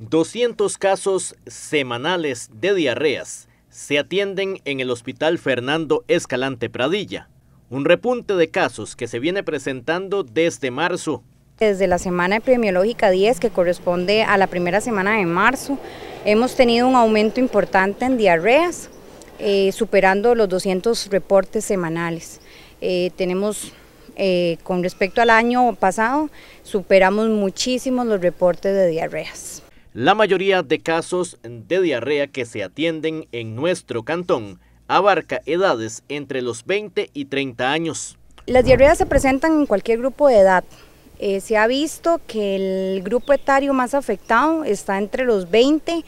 200 casos semanales de diarreas se atienden en el Hospital Fernando Escalante Pradilla, un repunte de casos que se viene presentando desde marzo. Desde la semana epidemiológica 10, que corresponde a la primera semana de marzo, hemos tenido un aumento importante en diarreas, eh, superando los 200 reportes semanales. Eh, tenemos eh, con respecto al año pasado, superamos muchísimo los reportes de diarreas. La mayoría de casos de diarrea que se atienden en nuestro cantón abarca edades entre los 20 y 30 años. Las diarreas se presentan en cualquier grupo de edad. Eh, se ha visto que el grupo etario más afectado está entre los 20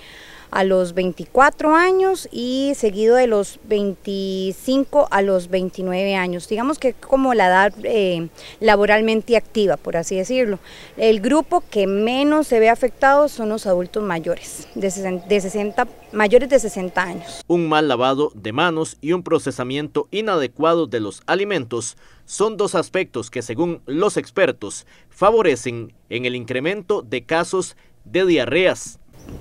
a los 24 años y seguido de los 25 a los 29 años. Digamos que como la edad eh, laboralmente activa, por así decirlo. El grupo que menos se ve afectado son los adultos mayores, de de 60, mayores de 60 años. Un mal lavado de manos y un procesamiento inadecuado de los alimentos son dos aspectos que según los expertos favorecen en el incremento de casos de diarreas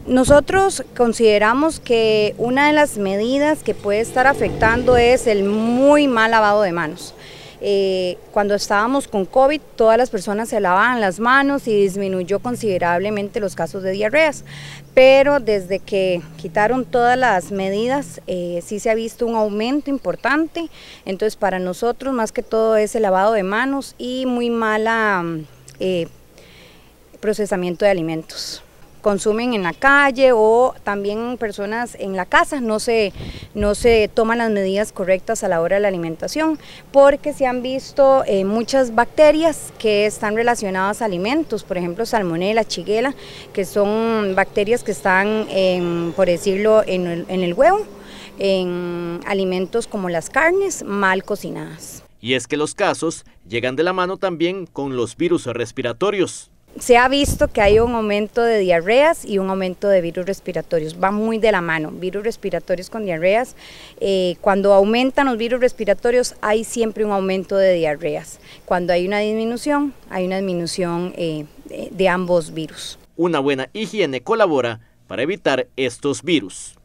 nosotros consideramos que una de las medidas que puede estar afectando es el muy mal lavado de manos. Eh, cuando estábamos con COVID, todas las personas se lavaban las manos y disminuyó considerablemente los casos de diarreas. Pero desde que quitaron todas las medidas, eh, sí se ha visto un aumento importante. Entonces, para nosotros, más que todo, es el lavado de manos y muy mala eh, procesamiento de alimentos consumen en la calle o también personas en la casa, no se, no se toman las medidas correctas a la hora de la alimentación, porque se han visto eh, muchas bacterias que están relacionadas a alimentos, por ejemplo salmonella, chiguela, que son bacterias que están, por decirlo, en en el huevo, en alimentos como las carnes mal cocinadas. Y es que los casos llegan de la mano también con los virus respiratorios se ha visto que hay un aumento de diarreas y un aumento de virus respiratorios. Va muy de la mano, virus respiratorios con diarreas. Eh, cuando aumentan los virus respiratorios hay siempre un aumento de diarreas. Cuando hay una disminución, hay una disminución eh, de ambos virus. Una buena higiene colabora para evitar estos virus.